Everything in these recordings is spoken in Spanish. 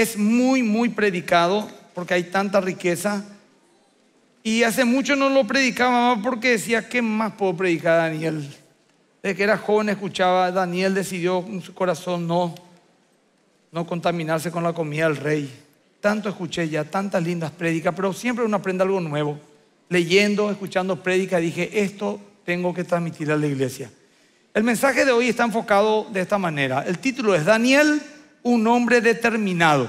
es muy, muy predicado porque hay tanta riqueza. Y hace mucho no lo predicaba porque decía, ¿qué más puedo predicar Daniel? Desde que era joven escuchaba, Daniel decidió con su corazón no, no contaminarse con la comida del rey. Tanto escuché ya, tantas lindas prédicas, pero siempre uno aprende algo nuevo. Leyendo, escuchando prédicas, dije, esto tengo que transmitir a la iglesia. El mensaje de hoy está enfocado de esta manera. El título es Daniel un hombre determinado.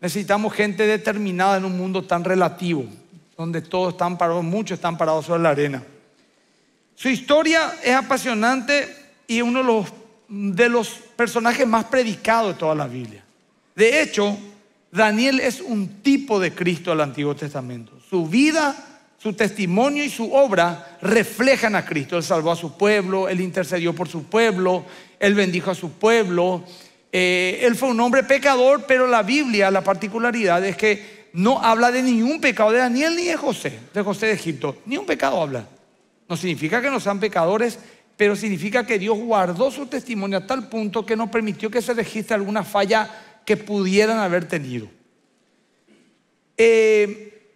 Necesitamos gente determinada en un mundo tan relativo, donde todos están parados, muchos están parados sobre la arena. Su historia es apasionante y uno de los, de los personajes más predicados de toda la Biblia. De hecho, Daniel es un tipo de Cristo del Antiguo Testamento. Su vida su testimonio y su obra reflejan a Cristo. Él salvó a su pueblo, él intercedió por su pueblo, él bendijo a su pueblo, eh, él fue un hombre pecador, pero la Biblia, la particularidad es que no habla de ningún pecado de Daniel ni de José, de José de Egipto. Ni un pecado habla. No significa que no sean pecadores, pero significa que Dios guardó su testimonio a tal punto que no permitió que se registre alguna falla que pudieran haber tenido. Eh,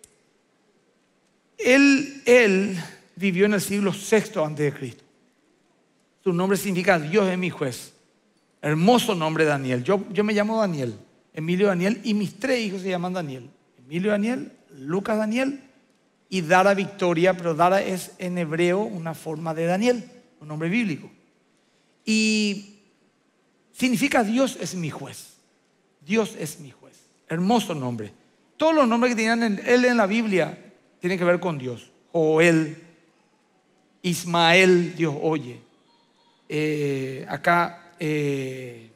él, él vivió en el siglo VI antes de Cristo. Su nombre significa Dios es mi juez. Hermoso nombre Daniel. Yo, me llamo Daniel, Emilio Daniel, y mis tres hijos se llaman Daniel. Emilio Daniel, Lucas Daniel y Dara Victoria, pero Dara es en hebreo una forma de Daniel, un nombre bíblico. Y significa Dios es mi juez. Dios es mi juez. Hermoso nombre. Todos los nombres que tenían él en la Biblia tienen que ver con Dios. Joel, Ismael, Dios oye. Eh, acá eh,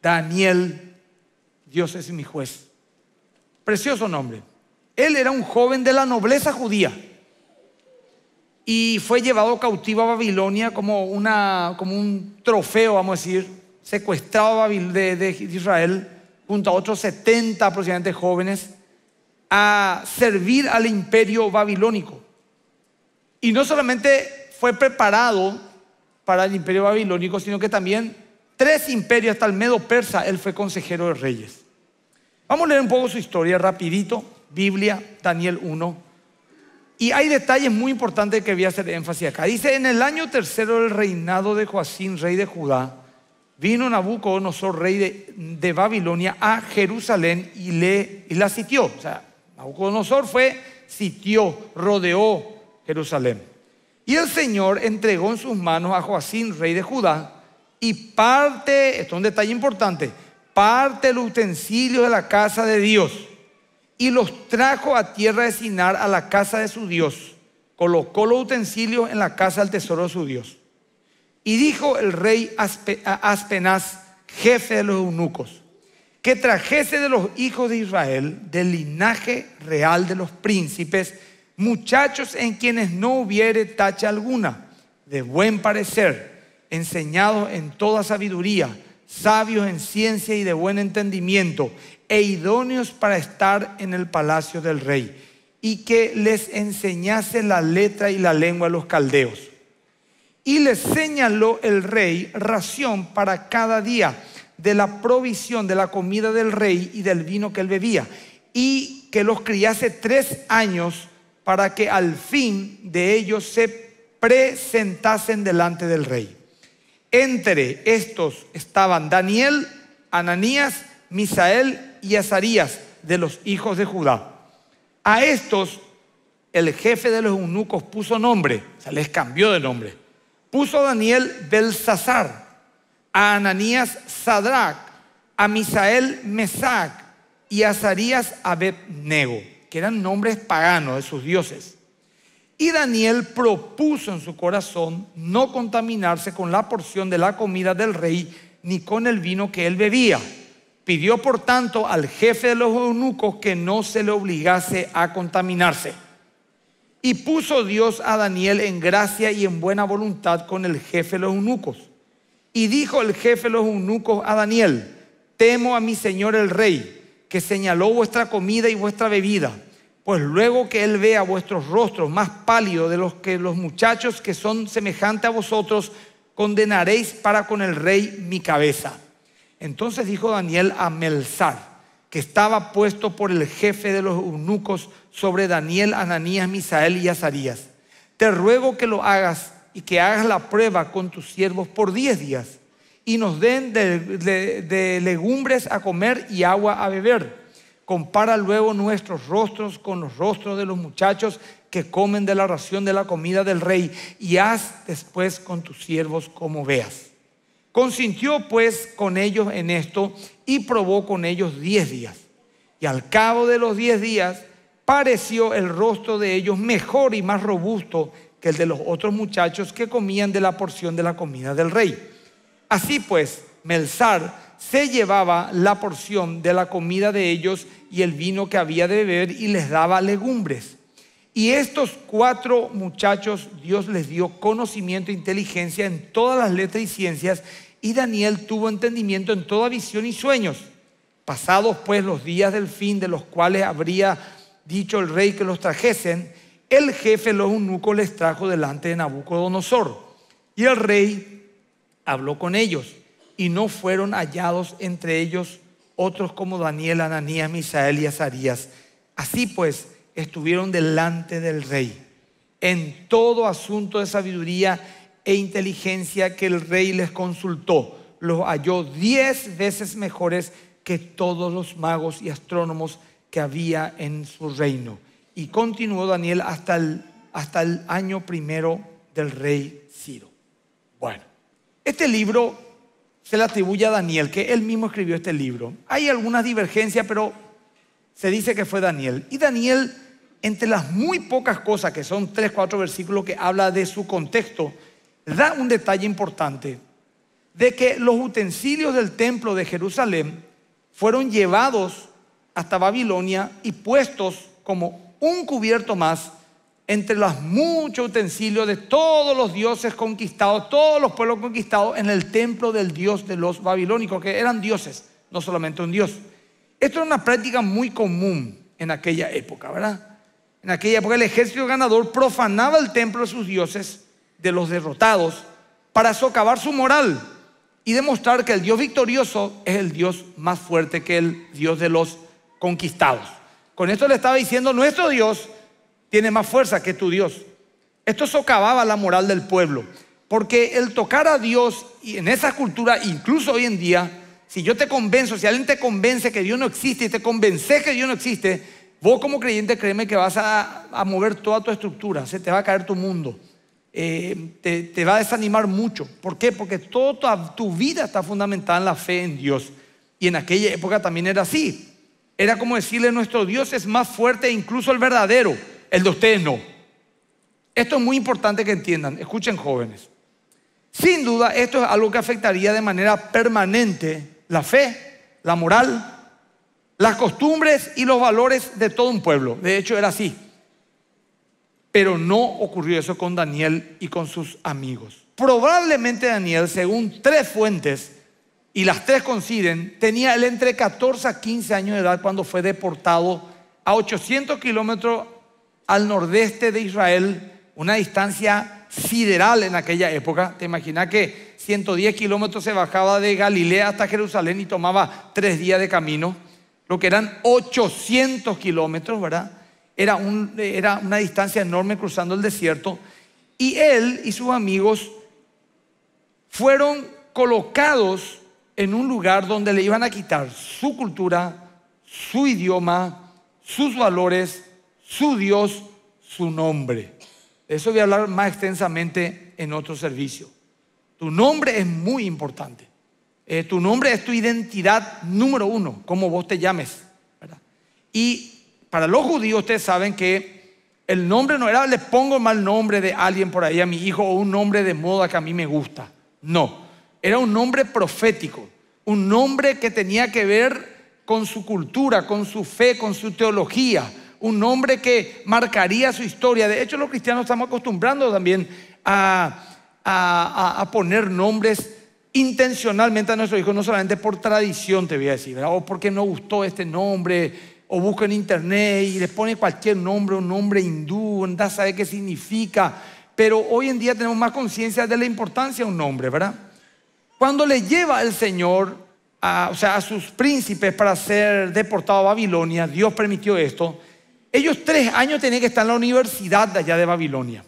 Daniel, Dios es mi juez. Precioso nombre. Él era un joven de la nobleza judía y fue llevado cautivo a Babilonia como, una, como un trofeo, vamos a decir, secuestrado de, de Israel junto a otros 70 aproximadamente jóvenes a servir al imperio babilónico. Y no solamente fue preparado para el imperio babilónico, sino que también tres imperios hasta el Medo Persa, él fue consejero de reyes. Vamos a leer un poco su historia rapidito, Biblia, Daniel 1. Y hay detalles muy importantes que voy a hacer énfasis acá. Dice, en el año tercero del reinado de Joacín, rey de Judá, vino Nabucodonosor, rey de, Babilonia, a Jerusalén y, y la sitió. O sea, Nabucodonosor fue, sitió, rodeó Jerusalén. Y el Señor entregó en sus manos a Joacín, rey de Judá, y parte, esto es un detalle importante, parte el utensilio de la casa de Dios y los trajo a tierra de Sinar a la casa de su Dios. Colocó los utensilios en la casa del tesoro de su Dios. Y dijo el rey Aspenaz, jefe de los eunucos, que trajese de los hijos de Israel, del linaje real de los príncipes, muchachos en quienes no hubiere tacha alguna, de buen parecer enseñados en toda sabiduría, sabios en ciencia y de buen entendimiento, e idóneos para estar en el palacio del rey, y que les enseñase la letra y la lengua a los caldeos. Y les señaló el rey ración para cada día de la provisión de la comida del rey y del vino que él bebía, y que los criase tres años para que al fin de ellos se presentasen delante del rey. Entre estos estaban Daniel, Ananías, Misael y Azarías de los hijos de Judá. A estos el jefe de los eunucos puso nombre, o sea, les cambió de nombre. Puso Daniel Belsasar, a Ananías Sadrach, a Misael Mesac y a Azarías Abednego, que eran nombres paganos de sus dioses. Y Daniel propuso en su corazón no contaminarse con la porción de la comida del rey ni con el vino que él bebía. Pidió por tanto al jefe de los eunucos que no se le obligase a contaminarse. Y puso Dios a Daniel en gracia y en buena voluntad con el jefe de los eunucos. Y dijo el jefe de los eunucos a Daniel, temo a mi señor el rey, que señaló vuestra comida y vuestra bebida pues luego que Él vea vuestros rostros más pálidos de los que los muchachos que son semejantes a vosotros, condenaréis para con el rey mi cabeza. Entonces dijo Daniel a Melzar, que estaba puesto por el jefe de los eunucos sobre Daniel, Ananías, Misael y Azarías. Te ruego que lo hagas y que hagas la prueba con tus siervos por diez días y nos den de legumbres a comer y agua a beber Compara luego nuestros rostros con los rostros de los muchachos que comen de la ración de la comida del rey y haz después con tus siervos como veas. Consintió pues con ellos en esto y probó con ellos diez días. Y al cabo de los diez días pareció el rostro de ellos mejor y más robusto que el de los otros muchachos que comían de la porción de la comida del rey. Así pues, Melzar se llevaba la porción de la comida de ellos y el vino que había de beber y les daba legumbres. Y estos cuatro muchachos Dios les dio conocimiento e inteligencia en todas las letras y ciencias y Daniel tuvo entendimiento en toda visión y sueños. Pasados pues los días del fin de los cuales habría dicho el rey que los trajesen, el jefe los eunucos les trajo delante de Nabucodonosor. Y el rey habló con ellos y no fueron hallados entre ellos otros como Daniel, Ananías, Misael y Azarías. Así pues, estuvieron delante del rey en todo asunto de sabiduría e inteligencia que el rey les consultó. Los halló diez veces mejores que todos los magos y astrónomos que había en su reino. Y continuó Daniel hasta el, hasta el año primero del rey Ciro. Bueno, este libro se le atribuye a Daniel, que él mismo escribió este libro. Hay algunas divergencias, pero se dice que fue Daniel. Y Daniel, entre las muy pocas cosas, que son tres, cuatro versículos que habla de su contexto, da un detalle importante, de que los utensilios del templo de Jerusalén fueron llevados hasta Babilonia y puestos como un cubierto más entre los muchos utensilios de todos los dioses conquistados, todos los pueblos conquistados en el templo del dios de los babilónicos, que eran dioses, no solamente un dios. Esto era una práctica muy común en aquella época, ¿verdad? En aquella época el ejército ganador profanaba el templo de sus dioses, de los derrotados, para socavar su moral y demostrar que el dios victorioso es el dios más fuerte que el dios de los conquistados. Con esto le estaba diciendo, nuestro dios tiene más fuerza que tu Dios. Esto socavaba la moral del pueblo, porque el tocar a Dios y en esa cultura, incluso hoy en día, si yo te convenzo, si alguien te convence que Dios no existe y te convence que Dios no existe, vos como creyente créeme que vas a, mover toda tu estructura, se te va a caer tu mundo, eh, te, te, va a desanimar mucho. ¿Por qué? Porque toda tu vida está fundamentada en la fe en Dios. Y en aquella época también era así. Era como decirle, nuestro Dios es más fuerte incluso el verdadero el de ustedes no. Esto es muy importante que entiendan. Escuchen jóvenes. Sin duda, esto es algo que afectaría de manera permanente la fe, la moral, las costumbres y los valores de todo un pueblo. De hecho, era así. Pero no ocurrió eso con Daniel y con sus amigos. Probablemente Daniel, según tres fuentes, y las tres coinciden, tenía él entre 14 a 15 años de edad cuando fue deportado a 800 kilómetros al nordeste de Israel, una distancia sideral en aquella época. Te imaginas que 110 kilómetros se bajaba de Galilea hasta Jerusalén y tomaba tres días de camino, lo que eran 800 kilómetros, ¿verdad? Era, era una distancia enorme cruzando el desierto. Y él y sus amigos fueron colocados en un lugar donde le iban a quitar su cultura, su idioma, sus valores, su Dios, su nombre. eso voy a hablar más extensamente en otro servicio. Tu nombre es muy importante. Eh, tu nombre es tu identidad número uno, como vos te llames. Y para los judíos ustedes saben que el nombre no era le pongo mal nombre de alguien por ahí a mi hijo o un nombre de moda que a mí me gusta. No, era un nombre profético, un nombre que tenía que ver con su cultura, con su fe, con su teología un nombre que marcaría su historia. De hecho, los cristianos estamos acostumbrando también a, poner nombres intencionalmente a nuestros hijos, no solamente por tradición, te voy a decir, ¿verdad? o porque no gustó este nombre, o busca en internet y les pone cualquier nombre, un nombre hindú, anda sabe qué significa. Pero hoy en día tenemos más conciencia de la importancia de un nombre, ¿verdad? Cuando le lleva el Señor, o sea, a sus príncipes para ser deportado a Babilonia, Dios permitió esto, ellos tres años tenían que estar en la universidad de allá de Babilonia.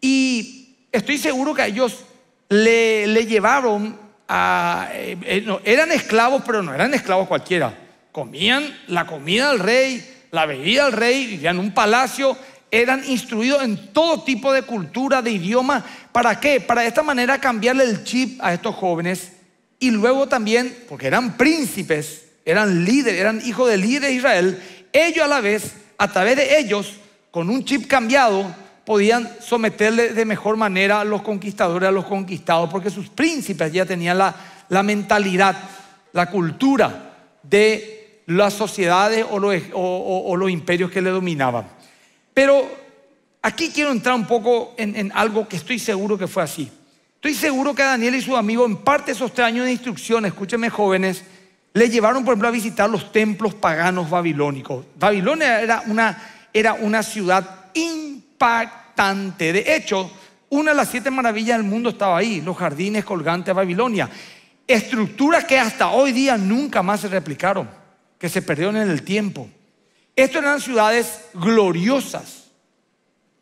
Y estoy seguro que ellos le, llevaron a... Eh, eh, eran esclavos, pero no eran esclavos cualquiera. Comían la comida del rey, la bebida al rey, vivían en un palacio, eran instruidos en todo tipo de cultura, de idioma. ¿Para qué? Para de esta manera cambiarle el chip a estos jóvenes. Y luego también, porque eran príncipes, eran líderes, eran hijos de líderes de Israel, ellos a la vez, a través de ellos, con un chip cambiado, podían someterle de mejor manera a los conquistadores, a los conquistados, porque sus príncipes ya tenían la, mentalidad, la cultura de las sociedades o los, imperios que le dominaban. Pero aquí quiero entrar un poco en, algo que estoy seguro que fue así. Estoy seguro que Daniel y sus amigos, en parte esos años de instrucción, escúcheme jóvenes, le llevaron, por ejemplo, a visitar los templos paganos babilónicos. Babilonia era una, era una ciudad impactante. De hecho, una de las siete maravillas del mundo estaba ahí, los jardines colgantes de Babilonia. Estructuras que hasta hoy día nunca más se replicaron, que se perdieron en el tiempo. Estas eran ciudades gloriosas.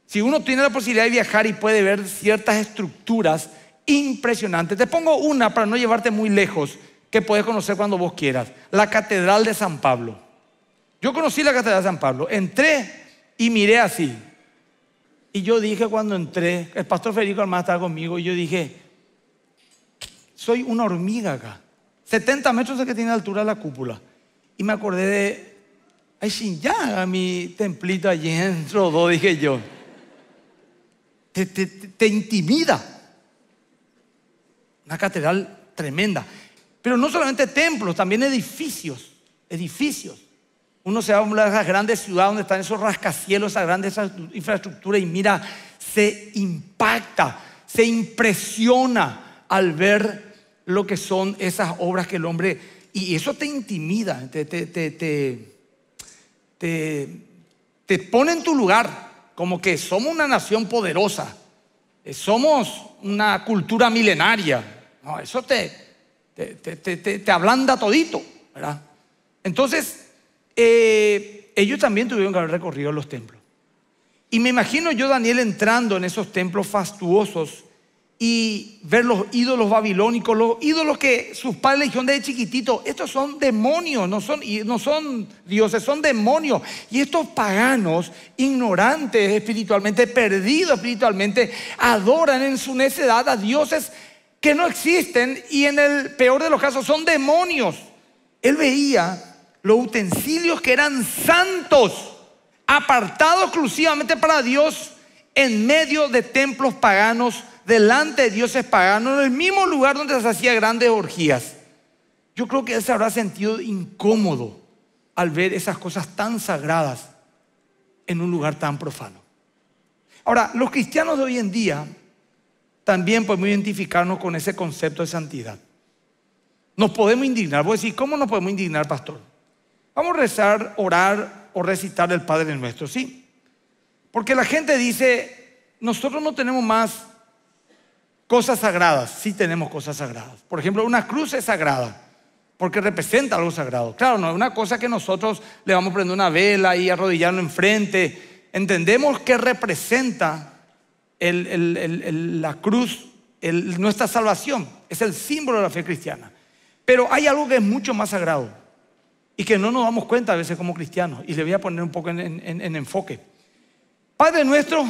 Si uno tiene la posibilidad de viajar y puede ver ciertas estructuras impresionantes, te pongo una para no llevarte muy lejos que puedes conocer cuando vos quieras, la Catedral de San Pablo. Yo conocí la Catedral de San Pablo, entré y miré así. Y yo dije cuando entré, el pastor Federico Armada estaba conmigo, y yo dije, soy una hormiga acá. 70 metros de que tiene altura la cúpula. Y me acordé de, ay, sin ya, mi templito allí dentro, dije yo. te intimida. Una catedral tremenda. Pero no solamente templos, también edificios, edificios. Uno se va a esas grandes ciudades donde están esos rascacielos, esas grandes infraestructura y mira, se impacta, se impresiona al ver lo que son esas obras que el hombre... Y eso te intimida, te, te pone en tu lugar, como que somos una nación poderosa, eh, somos una cultura milenaria. No, eso te, te, ablanda todito, ¿verdad? Entonces, eh, ellos también tuvieron que haber recorrido los templos. Y me imagino yo, Daniel, entrando en esos templos fastuosos y ver los ídolos babilónicos, los ídolos que sus padres le dijeron desde chiquitito, estos son demonios, no son, no son dioses, son demonios. Y estos paganos, ignorantes espiritualmente, perdidos espiritualmente, adoran en su necedad a dioses que no existen y en el peor de los casos son demonios. Él veía los utensilios que eran santos, apartados exclusivamente para Dios, en medio de templos paganos, delante de dioses paganos, en el mismo lugar donde se hacían grandes orgías. Yo creo que él se habrá sentido incómodo al ver esas cosas tan sagradas en un lugar tan profano. Ahora, los cristianos de hoy en día también podemos identificarnos con ese concepto de santidad. Nos podemos indignar. Voy a decir, ¿cómo nos podemos indignar, pastor? Vamos a rezar, orar o recitar el Padre Nuestro, ¿sí? Porque la gente dice, nosotros no tenemos más cosas sagradas. Sí tenemos cosas sagradas. Por ejemplo, una cruz es sagrada porque representa algo sagrado. Claro, no es una cosa que nosotros le vamos a prender una vela y arrodillarnos enfrente. Entendemos que representa la cruz, nuestra salvación, es el símbolo de la fe cristiana. Pero hay algo que es mucho más sagrado y que no nos damos cuenta a veces como cristianos. Y le voy a poner un poco en, enfoque. Padre nuestro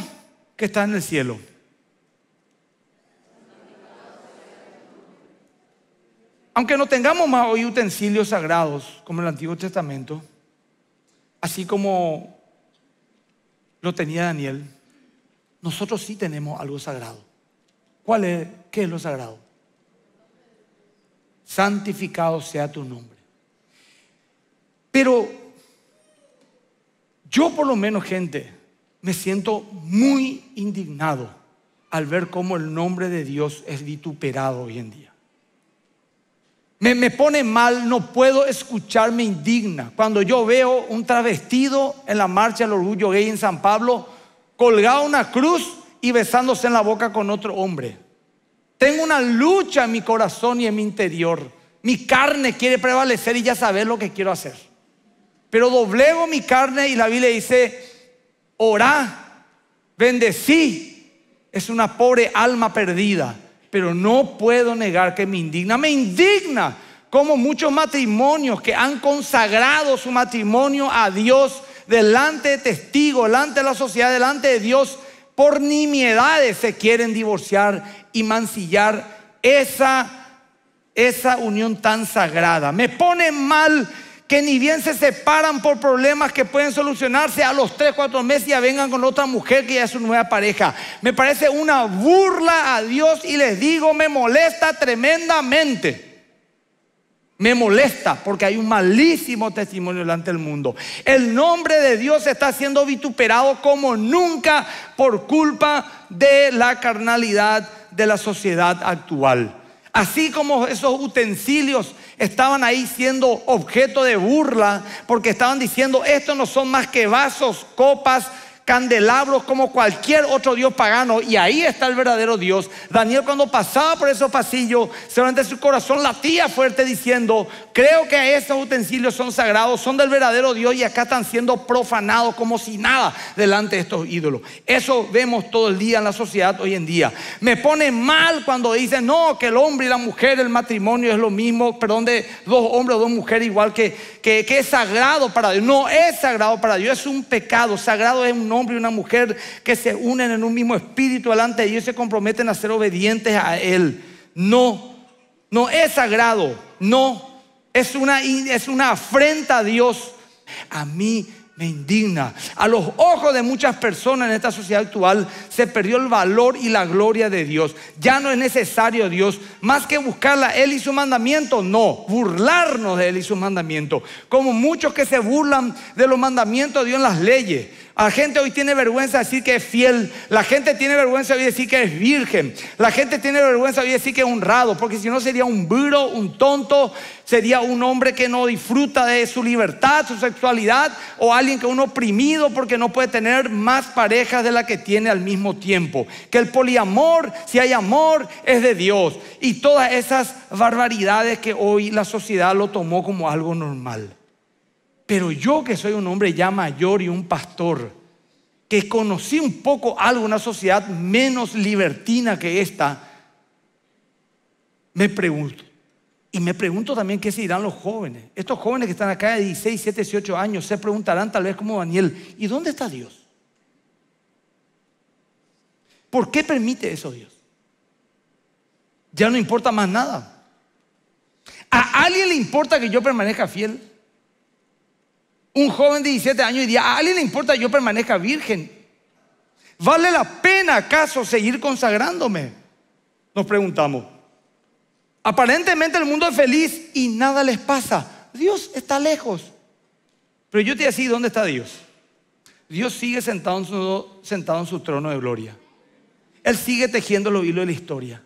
que está en el cielo. Aunque no tengamos más hoy utensilios sagrados como el Antiguo Testamento, así como lo tenía Daniel, nosotros sí tenemos algo sagrado. ¿Cuál es? ¿Qué es lo sagrado? Santificado sea tu nombre. Pero yo por lo menos, gente, me siento muy indignado al ver cómo el nombre de Dios es vituperado hoy en día. Me, me, pone mal, no puedo escucharme indigna. Cuando yo veo un travestido en la marcha del orgullo gay en San Pablo, colgado una cruz y besándose en la boca con otro hombre. Tengo una lucha en mi corazón y en mi interior. Mi carne quiere prevalecer y ya saber lo que quiero hacer. Pero doblego mi carne y la Biblia dice, orá, bendecí. Es una pobre alma perdida, pero no puedo negar que me indigna. Me indigna como muchos matrimonios que han consagrado su matrimonio a Dios delante de testigos, delante de la sociedad, delante de Dios, por nimiedades se quieren divorciar y mancillar esa, esa unión tan sagrada. Me pone mal que ni bien se separan por problemas que pueden solucionarse a los 3, 4 meses ya vengan con otra mujer que ya es su nueva pareja. Me parece una burla a Dios y les digo, me molesta tremendamente me molesta porque hay un malísimo testimonio delante del mundo. El nombre de Dios está siendo vituperado como nunca por culpa de la carnalidad de la sociedad actual. Así como esos utensilios estaban ahí siendo objeto de burla porque estaban diciendo, estos no son más que vasos, copas, candelabros como cualquier otro dios pagano. Y ahí está el verdadero Dios. Daniel cuando pasaba por esos pasillos, seguramente su corazón latía fuerte diciendo, creo que estos utensilios son sagrados, son del verdadero Dios y acá están siendo profanados como si nada delante de estos ídolos. Eso vemos todo el día en la sociedad hoy en día. Me pone mal cuando dicen, no, que el hombre y la mujer, el matrimonio es lo mismo, perdón, de dos hombres o dos mujeres igual que, que, que es sagrado para Dios. No es sagrado para Dios, es un pecado. Sagrado es un hombre hombre y una mujer que se unen en un mismo espíritu delante de Dios y se comprometen a ser obedientes a Él. No, no es sagrado, no, es una, es una afrenta a Dios. A mí me indigna. A los ojos de muchas personas en esta sociedad actual se perdió el valor y la gloria de Dios. Ya no es necesario Dios más que buscarla Él y su mandamiento. No, burlarnos de Él y sus mandamientos. Como muchos que se burlan de los mandamientos de Dios en las leyes. La gente hoy tiene vergüenza de decir que es fiel. La gente tiene vergüenza de decir que es virgen. La gente tiene vergüenza de decir que es honrado, porque si no sería un burro, un tonto, sería un hombre que no disfruta de su libertad, su sexualidad, o alguien que es un oprimido porque no puede tener más parejas de la que tiene al mismo tiempo. Que el poliamor, si hay amor, es de Dios. Y todas esas barbaridades que hoy la sociedad lo tomó como algo normal. Pero yo que soy un hombre ya mayor y un pastor, que conocí un poco algo, una sociedad menos libertina que esta, me pregunto, y me pregunto también qué se dirán los jóvenes. Estos jóvenes que están acá de 16, 17, 18 años se preguntarán tal vez como Daniel, ¿y dónde está Dios? ¿Por qué permite eso Dios? Ya no importa más nada. ¿A alguien le importa que yo permanezca fiel? un joven de 17 años diría, a alguien le importa yo permanezca virgen. ¿Vale la pena acaso seguir consagrándome? Nos preguntamos. Aparentemente el mundo es feliz y nada les pasa. Dios está lejos. Pero yo te decía, ¿dónde está Dios? Dios sigue sentado su, sentado en su trono de gloria. Él sigue tejiendo los hilos de la historia.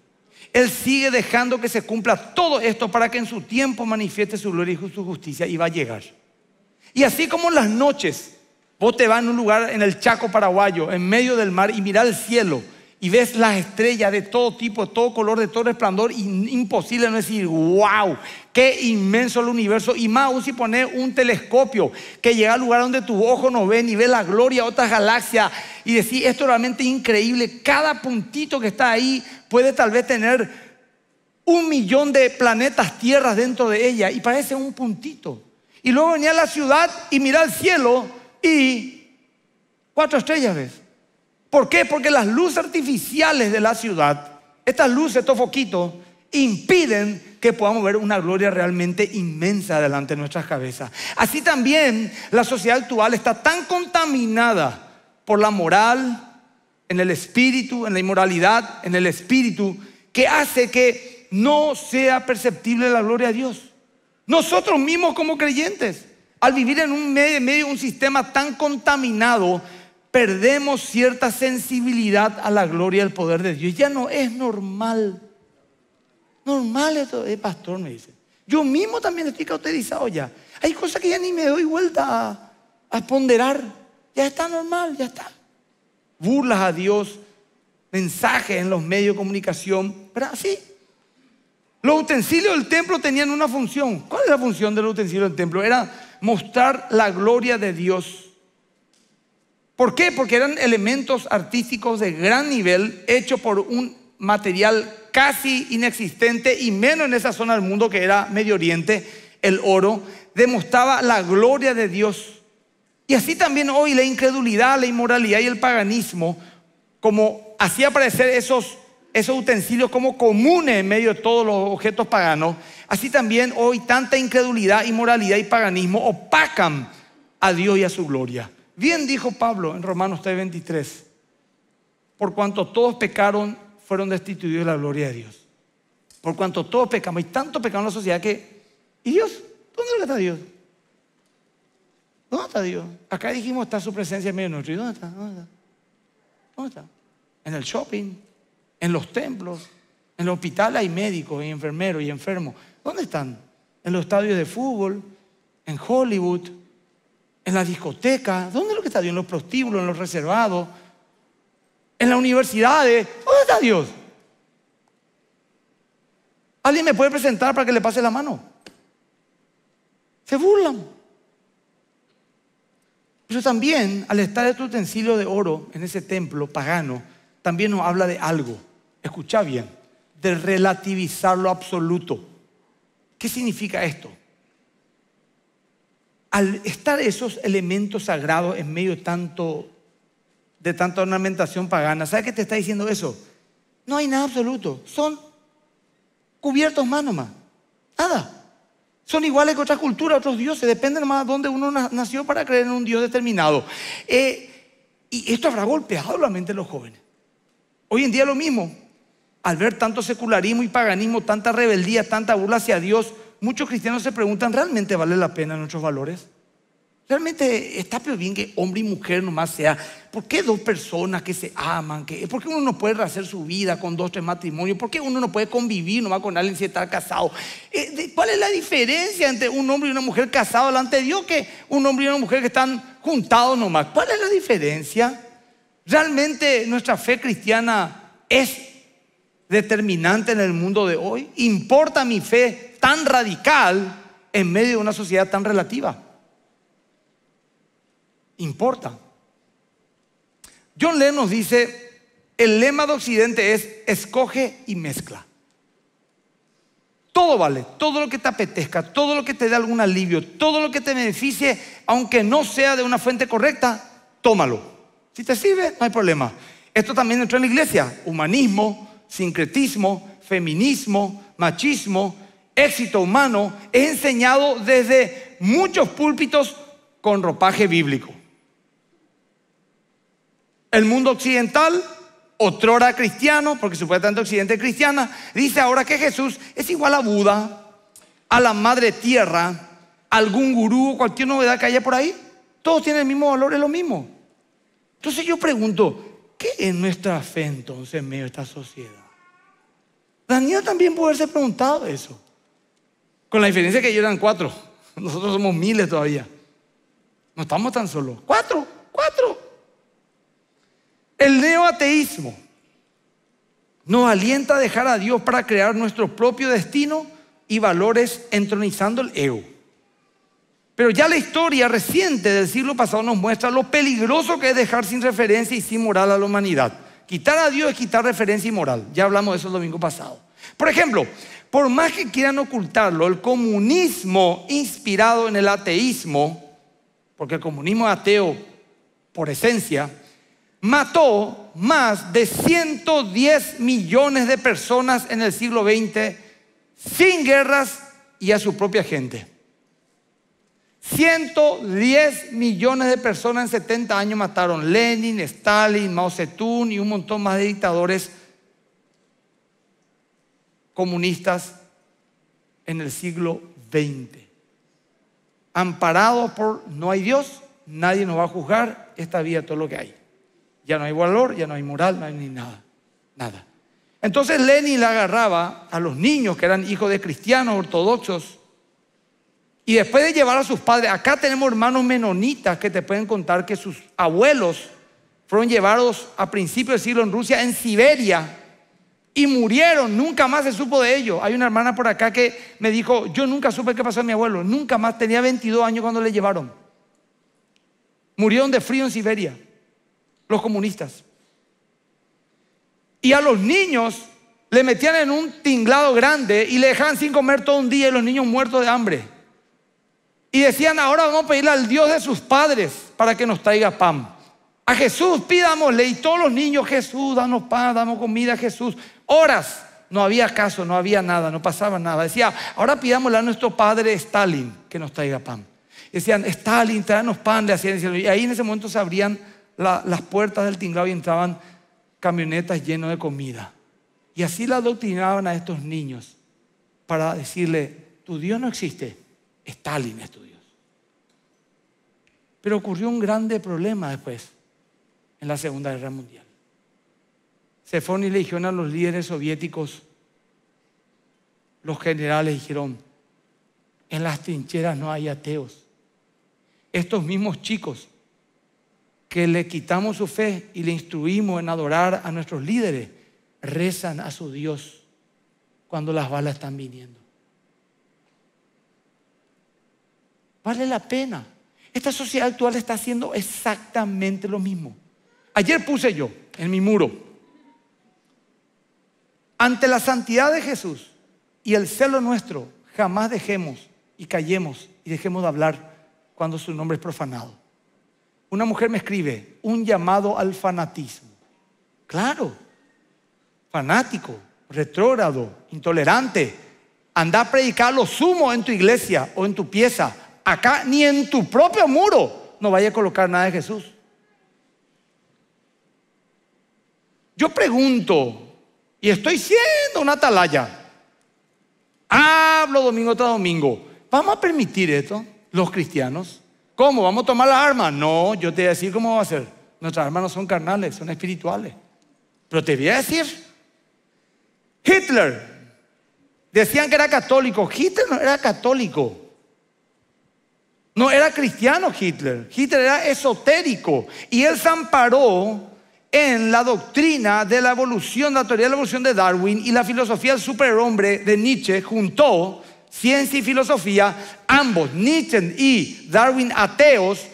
Él sigue dejando que se cumpla todo esto para que en su tiempo manifieste su gloria y su justicia y va a llegar. Y así como en las noches, vos te vas en un lugar en el Chaco paraguayo, en medio del mar, y miras el cielo y ves las estrellas de todo tipo, de todo color, de todo resplandor, y imposible no decir, wow, qué inmenso el universo. Y más aún si pones un telescopio que llega al lugar donde tus ojos no ven y ves la gloria de otras galaxias y decir esto realmente increíble. Cada puntito que está ahí puede tal vez tener un millón de planetas, tierras dentro de ella, y parece un puntito. Y luego venía a la ciudad y mira al cielo y cuatro estrellas, ¿ves? ¿Por qué? Porque las luces artificiales de la ciudad, estas luces, estos foquitos, impiden que podamos ver una gloria realmente inmensa delante de nuestras cabezas. Así también la sociedad actual está tan contaminada por la moral, en el espíritu, en la inmoralidad, en el espíritu, que hace que no sea perceptible la gloria de Dios. Nosotros mismos como creyentes, al vivir en un medio, un sistema tan contaminado, perdemos cierta sensibilidad a la gloria y al poder de Dios. Ya no es normal. Normal todo el eh, pastor me dice. Yo mismo también estoy cauterizado ya. Hay cosas que ya ni me doy vuelta a, a ponderar. Ya está normal, ya está. Burlas a Dios, mensajes en los medios de comunicación, pero así, los utensilios del templo tenían una función. ¿Cuál es la función del utensilio utensilios del templo? Era mostrar la gloria de Dios. ¿Por qué? Porque eran elementos artísticos de gran nivel, hechos por un material casi inexistente y menos en esa zona del mundo que era Medio Oriente, el oro, demostraba la gloria de Dios. Y así también hoy la incredulidad, la inmoralidad y el paganismo, como hacía aparecer esos esos utensilios como comunes en medio de todos los objetos paganos, así también hoy tanta incredulidad, y moralidad y paganismo opacan a Dios y a su gloria. Bien dijo Pablo en Romanos 3:23, por cuanto todos pecaron, fueron destituidos de la gloria de Dios. Por cuanto todos pecamos, y tanto pecamos en la sociedad que, ¿y Dios? ¿Dónde está Dios? ¿Dónde está Dios? Acá dijimos está su presencia en medio de nosotros. dónde está? ¿Dónde está? ¿Dónde está? En el shopping, en los templos, en los hospitales hay médicos y enfermeros y enfermos. ¿Dónde están? En los estadios de fútbol, en Hollywood, en la discoteca ¿Dónde es lo que está Dios? En los prostíbulos, en los reservados, en las universidades. ¿Dónde está Dios? ¿Alguien me puede presentar para que le pase la mano? Se burlan. Pero también al estar este utensilio de oro en ese templo pagano, también nos habla de algo escucha bien, de relativizar lo absoluto. ¿Qué significa esto? Al estar esos elementos sagrados en medio tanto, de tanta ornamentación pagana, ¿sabes qué te está diciendo eso? No hay nada absoluto, son cubiertos más nomás, nada. Son iguales que otras culturas, otros dioses, depende nomás de dónde uno nació para creer en un dios determinado. Eh, y esto habrá golpeado la mente de los jóvenes. Hoy en día lo mismo, al ver tanto secularismo y paganismo, tanta rebeldía, tanta burla hacia Dios, muchos cristianos se preguntan, ¿realmente vale la pena nuestros valores? ¿Realmente está bien que hombre y mujer nomás sea? ¿Por qué dos personas que se aman? Que, ¿Por qué uno no puede hacer su vida con dos, tres matrimonios? ¿Por qué uno no puede convivir nomás con alguien si está casado? Eh, ¿Cuál es la diferencia entre un hombre y una mujer casado delante de Dios que un hombre y una mujer que están juntados nomás? ¿Cuál es la diferencia? ¿Realmente nuestra fe cristiana es determinante en el mundo de hoy? ¿Importa mi fe tan radical en medio de una sociedad tan relativa? Importa. John Lennon nos dice, el lema de Occidente es escoge y mezcla. Todo vale, todo lo que te apetezca, todo lo que te dé algún alivio, todo lo que te beneficie, aunque no sea de una fuente correcta, tómalo. Si te sirve, no hay problema. Esto también entró en la iglesia. Humanismo, sincretismo, feminismo, machismo, éxito humano, es enseñado desde muchos púlpitos con ropaje bíblico. El mundo occidental, otrora cristiano, porque supuestamente occidente cristiana, dice ahora que Jesús es igual a Buda, a la madre tierra, a algún gurú, cualquier novedad que haya por ahí. Todos tienen el mismo valor, es lo mismo. Entonces yo pregunto, ¿qué es nuestra fe entonces en medio de esta sociedad? Daniel también puede haberse preguntado eso. Con la diferencia que ellos eran cuatro. Nosotros somos miles todavía. No estamos tan solos. Cuatro, cuatro. El neoateísmo nos alienta a dejar a Dios para crear nuestro propio destino y valores entronizando el ego. Pero ya la historia reciente del siglo pasado nos muestra lo peligroso que es dejar sin referencia y sin moral a la humanidad. Quitar a Dios es quitar referencia y moral. Ya hablamos de eso el domingo pasado. Por ejemplo, por más que quieran ocultarlo, el comunismo inspirado en el ateísmo, porque el comunismo es ateo por esencia, mató más de 110 millones de personas en el siglo XX sin guerras y a su propia gente. 110 millones de personas en 70 años mataron Lenin, Stalin, Mao Zedong y un montón más de dictadores comunistas en el siglo XX. Amparados por no hay Dios, nadie nos va a juzgar esta vida, todo lo que hay. Ya no hay valor, ya no hay moral, no hay ni nada. Nada. Entonces Lenin le agarraba a los niños que eran hijos de cristianos ortodoxos y después de llevar a sus padres, acá tenemos hermanos menonitas que te pueden contar que sus abuelos fueron llevados a principios del siglo en Rusia, en Siberia, y murieron, nunca más se supo de ellos. Hay una hermana por acá que me dijo, yo nunca supe qué pasó a mi abuelo, nunca más, tenía 22 años cuando le llevaron. Murieron de frío en Siberia, los comunistas. Y a los niños le metían en un tinglado grande y le dejaban sin comer todo un día y los niños muertos de hambre. Y decían, ahora vamos a pedirle al Dios de sus padres para que nos traiga pan. A Jesús pidámosle y todos los niños, Jesús, danos pan, damos comida, a Jesús. Horas, no había caso, no había nada, no pasaba nada. Decía, ahora pidámosle a nuestro padre Stalin que nos traiga pan. Decían, Stalin, tráenos pan, le hacían. Y ahí en ese momento se abrían las puertas del tinglado y entraban camionetas llenas de comida. Y así la adoctrinaban a estos niños para decirle, tu Dios no existe, Stalin es tu pero ocurrió un grande problema después, en la Segunda Guerra Mundial. Se y le dijeron a los líderes soviéticos, los generales dijeron, en las trincheras no hay ateos. Estos mismos chicos que le quitamos su fe y le instruimos en adorar a nuestros líderes, rezan a su Dios cuando las balas están viniendo. Vale la pena esta sociedad actual está haciendo exactamente lo mismo. Ayer puse yo en mi muro, ante la santidad de Jesús y el celo nuestro, jamás dejemos y callemos y dejemos de hablar cuando su nombre es profanado. Una mujer me escribe, un llamado al fanatismo. Claro, fanático, retrógrado, intolerante. Anda a predicar lo sumo en tu iglesia o en tu pieza acá, ni en tu propio muro, no vaya a colocar nada de Jesús. Yo pregunto, y estoy siendo una atalaya, hablo domingo tras domingo, ¿vamos a permitir esto los cristianos? ¿Cómo? ¿Vamos a tomar la armas? No, yo te voy a decir cómo va a ser. Nuestras armas no son carnales, son espirituales. Pero te voy a decir, Hitler, decían que era católico, Hitler no era católico. No era cristiano Hitler, Hitler era esotérico y él se amparó en la doctrina de la evolución, la teoría de la evolución de Darwin y la filosofía del superhombre de Nietzsche juntó ciencia y filosofía, ambos, Nietzsche y Darwin ateos,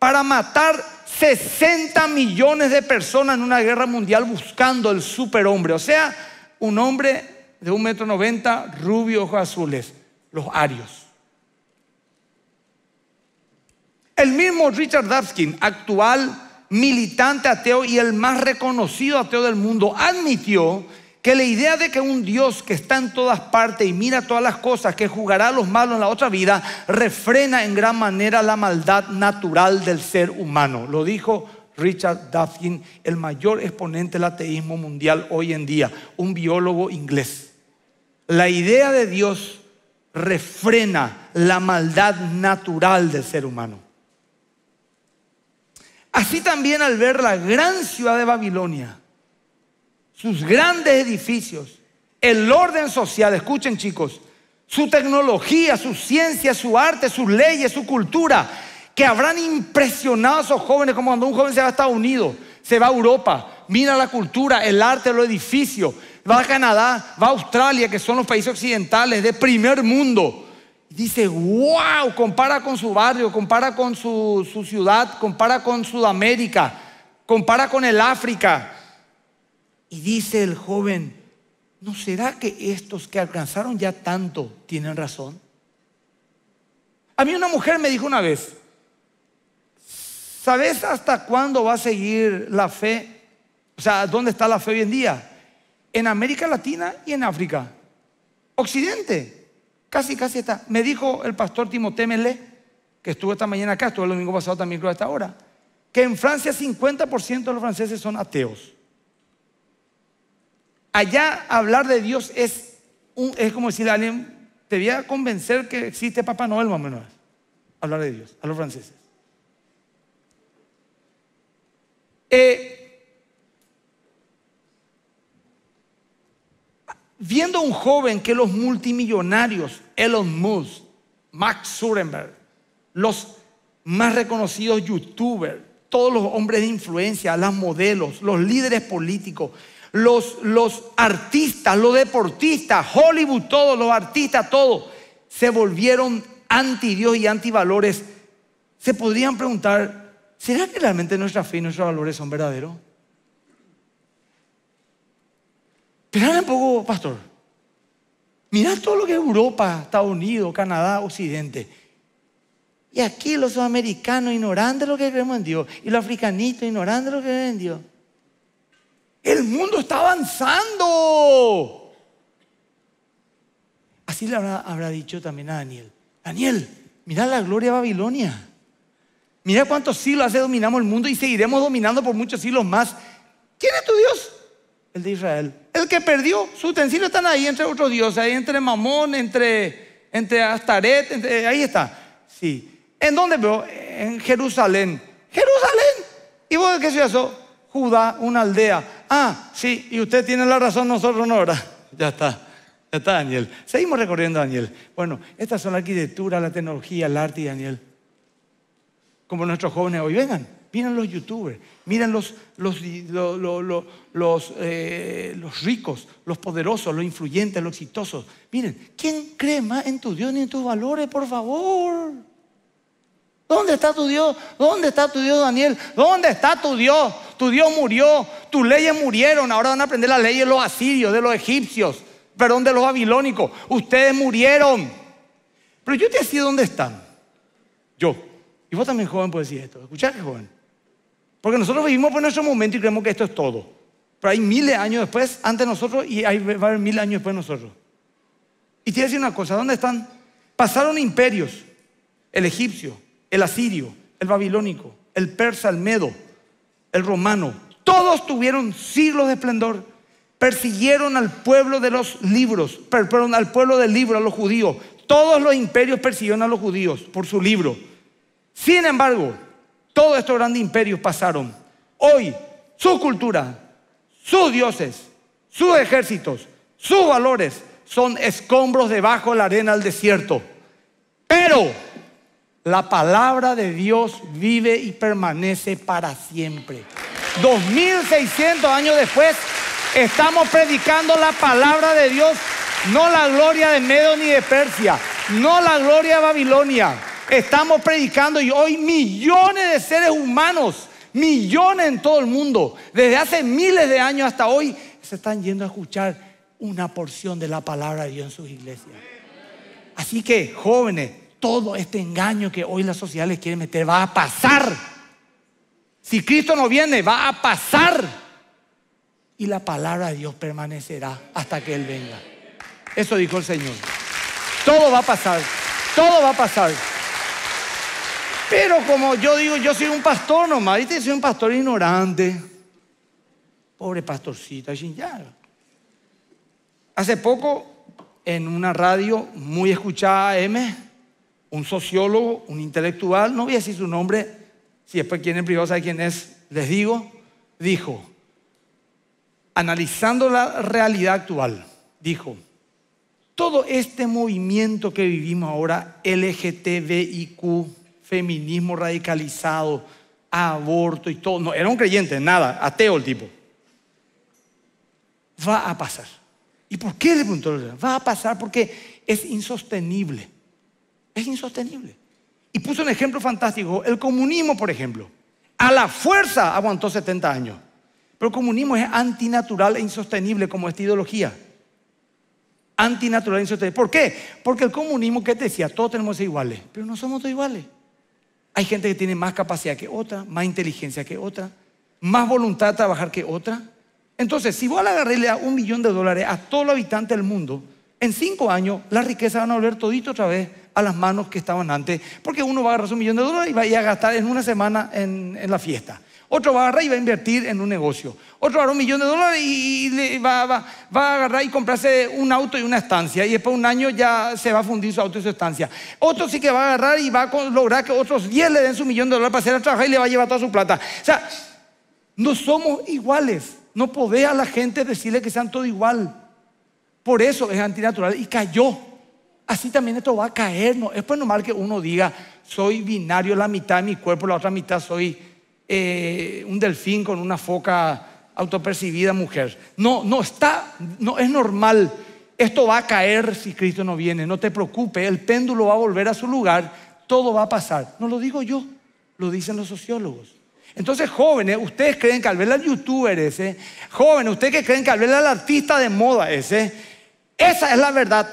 para matar 60 millones de personas en una guerra mundial buscando el superhombre, o sea, un hombre de un metro noventa, rubio, ojos azules, los arios. El mismo Richard Dawkins, actual militante ateo y el más reconocido ateo del mundo, admitió que la idea de que un Dios que está en todas partes y mira todas las cosas, que jugará a los malos en la otra vida, refrena en gran manera la maldad natural del ser humano. Lo dijo Richard Dawkins, el mayor exponente del ateísmo mundial hoy en día, un biólogo inglés. La idea de Dios refrena la maldad natural del ser humano. Así también al ver la gran ciudad de Babilonia, sus grandes edificios, el orden social, escuchen chicos, su tecnología, su ciencia, su arte, sus leyes, su cultura, que habrán impresionado a esos jóvenes como cuando un joven se va a Estados Unidos, se va a Europa, mira la cultura, el arte, los edificios, va a Canadá, va a Australia, que son los países occidentales de primer mundo dice, wow, compara con su barrio, compara con su, ciudad, compara con Sudamérica, compara con el África. Y dice el joven, ¿no será que estos que alcanzaron ya tanto tienen razón? A mí una mujer me dijo una vez, ¿sabes hasta cuándo va a seguir la fe? O sea, ¿dónde está la fe hoy en día? En América Latina y en África. Occidente. Casi, casi está. Me dijo el pastor Timo Melé, que estuvo esta mañana acá, estuvo el domingo pasado también creo hasta esta hora, que en Francia 50% de los franceses son ateos. Allá hablar de Dios es, un, es como decirle a alguien, te voy a convencer que existe Papá Noel más o menos. Hablar de Dios, a los franceses. Eh, viendo a un joven que los multimillonarios Elon Musk, Max Zuckerberg, los más reconocidos youtubers, todos los hombres de influencia, las modelos, los líderes políticos, los, los artistas, los deportistas, Hollywood, todos, los artistas, todos, se volvieron anti Dios y anti valores. Se podrían preguntar, ¿será que realmente nuestra fe y nuestros valores son verdaderos? Esperad un poco, pastor. Mira todo lo que es Europa, Estados Unidos, Canadá, Occidente. Y aquí los sudamericanos ignorando lo que creemos en Dios. Y los africanitos ignorando lo que creen en Dios. El mundo está avanzando. Así le habrá, habrá dicho también a Daniel. Daniel, mira la gloria de Babilonia. Mira cuántos siglos hace dominamos el mundo y seguiremos dominando por muchos siglos más. ¿Quién es tu Dios? el de Israel. El que perdió, su utensilios están ahí entre otros dioses, ahí entre Mamón, entre, entre Astaret, eh, ahí está. Sí. ¿En dónde, veo? En Jerusalén. Jerusalén. ¿Y vos qué se sos? Judá, una aldea. Ah, sí, y usted tiene la razón, nosotros no, ¿verdad? Ya está. Ya está, Daniel. Seguimos recorriendo, Daniel. Bueno, estas son la arquitectura, la tecnología, el arte, Daniel. Como nuestros jóvenes hoy vengan miren los youtubers, miren los, los, los, eh, los, ricos, los poderosos, los influyentes, los exitosos. Miren, ¿quién cree más en tu Dios ni en tus valores, por favor? ¿Dónde está tu Dios? ¿Dónde está tu Dios, Daniel? ¿Dónde está tu Dios? Tu Dios murió, tus leyes murieron, ahora van a aprender las leyes de los asirios, de los egipcios, perdón, de los babilónicos. Ustedes murieron. Pero yo te decía dónde están. Yo. Y vos también, joven, puedes decir esto. Escuchá, joven. Porque nosotros vivimos por nuestro momento y creemos que esto es todo. Pero hay miles de años después, antes de nosotros, y hay, va a haber mil años después de nosotros. Y te voy a decir una cosa, ¿dónde están? Pasaron imperios, el egipcio, el asirio, el babilónico, el persa, el medo, el romano. Todos tuvieron siglos de esplendor. Persiguieron al pueblo de los libros, perdón, al pueblo del libro, a los judíos. Todos los imperios persiguieron a los judíos por su libro. Sin embargo, todos estos grandes imperios pasaron. Hoy, su cultura, sus dioses, sus ejércitos, sus valores son escombros debajo de la arena del desierto. Pero la palabra de Dios vive y permanece para siempre. 2600 años después, estamos predicando la palabra de Dios, no la gloria de Medo ni de Persia, no la gloria de Babilonia Estamos predicando y hoy millones de seres humanos, millones en todo el mundo, desde hace miles de años hasta hoy, se están yendo a escuchar una porción de la palabra de Dios en sus iglesias. Así que, jóvenes, todo este engaño que hoy la sociedad les quiere meter va a pasar. Si Cristo no viene, va a pasar y la palabra de Dios permanecerá hasta que Él venga. Eso dijo el Señor. Todo va a pasar, todo va a pasar. Pero como yo digo, yo soy un pastor nomás, ¿viste? Soy un pastor ignorante. Pobre pastorcito. Hace poco, en una radio muy escuchada, M, un sociólogo, un intelectual, no voy a decir su nombre, si después quieren en privado sabe quién es, les digo, dijo, analizando la realidad actual, dijo, todo este movimiento que vivimos ahora, LGTBIQ, feminismo radicalizado, aborto y todo. No, era un creyente, nada, ateo el tipo. Va a pasar. ¿Y por qué? Le preguntó Va a pasar porque es insostenible. Es insostenible. Y puso un ejemplo fantástico. El comunismo, por ejemplo, a la fuerza aguantó 70 años. Pero el comunismo es antinatural e insostenible como esta ideología. Antinatural e insostenible. ¿Por qué? Porque el comunismo que decía, todos tenemos que ser iguales, pero no somos todos iguales. Hay gente que tiene más capacidad que otra, más inteligencia que otra, más voluntad de trabajar que otra. Entonces, si vos le agarré a un millón de dólares a todo el habitante del mundo, en cinco años las riquezas van a volver todito otra vez a las manos que estaban antes, porque uno va a agarrar su millón de dólares y va a gastar en una semana en la fiesta. Otro va a agarrar y va a invertir en un negocio. Otro va a dar un millón de dólares y, va, a agarrar y comprarse un auto y una estancia. Y después de un año ya se va a fundir su auto y su estancia. Otro sí que va a agarrar y va a lograr que otros 10 le den su millón de dólares para hacer el trabajo y le va a llevar toda su plata. O sea, no somos iguales. No podés a la gente decirle que sean todo igual. Por eso es antinatural y cayó. Así también esto va a caer. No, es pues normal que uno diga, soy binario, la mitad de mi cuerpo, la otra mitad soy eh, un delfín con una foca autopercibida mujer. No, no está, no es normal. Esto va a caer si Cristo no viene. No te preocupes, el péndulo va a volver a su lugar, todo va a pasar. No lo digo yo, lo dicen los sociólogos. Entonces, jóvenes, ustedes creen que al ver al youtuber ese, jóvenes, ustedes que creen que al ver al artista de moda ese, esa es la verdad.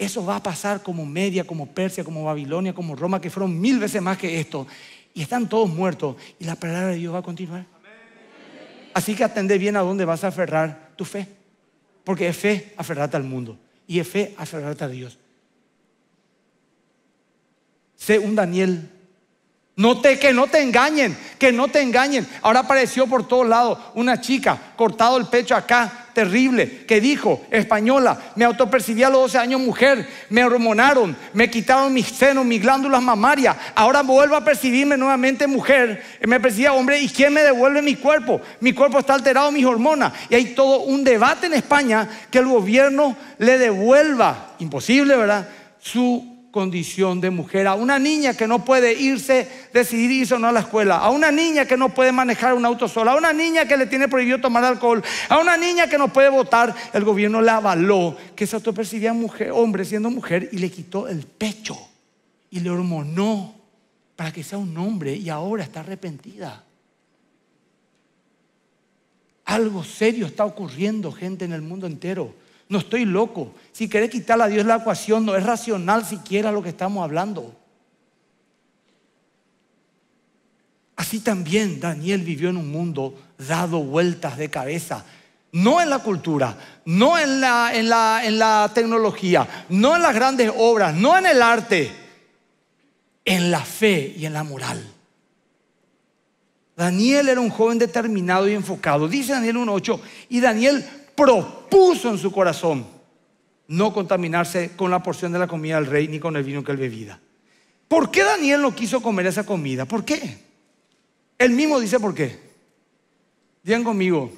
Eso va a pasar como Media, como Persia, como Babilonia, como Roma, que fueron mil veces más que esto. Y están todos muertos. Y la palabra de Dios va a continuar. Así que atende bien a dónde vas a aferrar tu fe. Porque es fe aferrarte al mundo. Y es fe aferrarte a Dios. Sé un Daniel no que no te engañen, que no te engañen. Ahora apareció por todos lados una chica, cortado el pecho acá, terrible que dijo, española, me autopercibí a los 12 años mujer, me hormonaron, me quitaron mis senos, mis glándulas mamarias, ahora vuelvo a percibirme nuevamente mujer, me percibía hombre, ¿y quién me devuelve mi cuerpo? Mi cuerpo está alterado, mis hormonas. Y hay todo un debate en España que el gobierno le devuelva, imposible, ¿verdad? Su condición de mujer, a una niña que no puede irse, decidir irse o no a la escuela, a una niña que no puede manejar un auto sola, a una niña que le tiene prohibido tomar alcohol, a una niña que no puede votar, el gobierno la avaló, que se autopercibía mujer, hombre siendo mujer y le quitó el pecho y le hormonó para que sea un hombre y ahora está arrepentida. Algo serio está ocurriendo, gente, en el mundo entero. No estoy loco. Si querés quitarle a Dios la ecuación, no es racional siquiera lo que estamos hablando. Así también Daniel vivió en un mundo dado vueltas de cabeza. No en la cultura, no en la, la, en la tecnología, no en las grandes obras, no en el arte, en la fe y en la moral. Daniel era un joven determinado y enfocado. Dice Daniel 1.8, y Daniel propuso en su corazón no contaminarse con la porción de la comida del rey ni con el vino que él bebía. ¿Por qué Daniel no quiso comer esa comida? ¿Por qué? Él mismo dice por qué. Digan conmigo,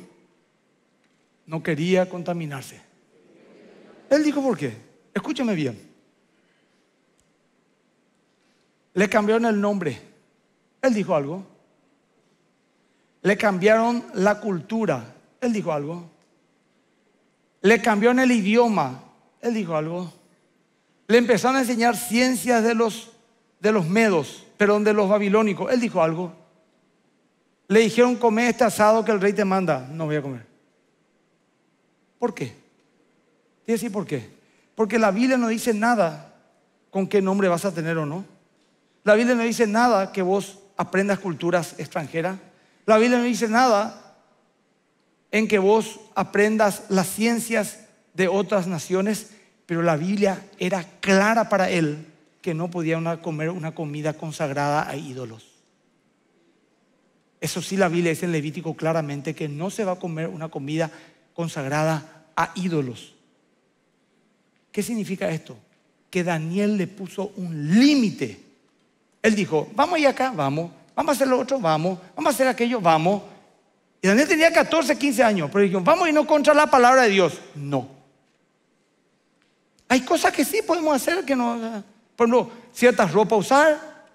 no quería contaminarse. Él dijo por qué. Escúchame bien. Le cambiaron el nombre. Él dijo algo. Le cambiaron la cultura. Él dijo algo. Le en el idioma. Él dijo algo. Le empezaron a enseñar ciencias de los, de los medos, perdón, de los babilónicos. Él dijo algo. Le dijeron, come este asado que el rey te manda. No voy a comer. ¿Por qué? que decir por qué. Porque la Biblia no dice nada con qué nombre vas a tener o no. La Biblia no dice nada que vos aprendas culturas extranjeras. La Biblia no dice nada en que vos aprendas las ciencias de otras naciones, pero la Biblia era clara para él que no podía comer una comida consagrada a ídolos. Eso sí, la Biblia dice en Levítico claramente que no se va a comer una comida consagrada a ídolos. ¿Qué significa esto? Que Daniel le puso un límite. Él dijo, vamos a acá, vamos, vamos a hacer lo otro, vamos, vamos a hacer aquello, vamos, y Daniel tenía 14, 15 años, pero dijo vamos y no contra la palabra de Dios. No. Hay cosas que sí podemos hacer que no... Por ejemplo, ciertas ropas usar,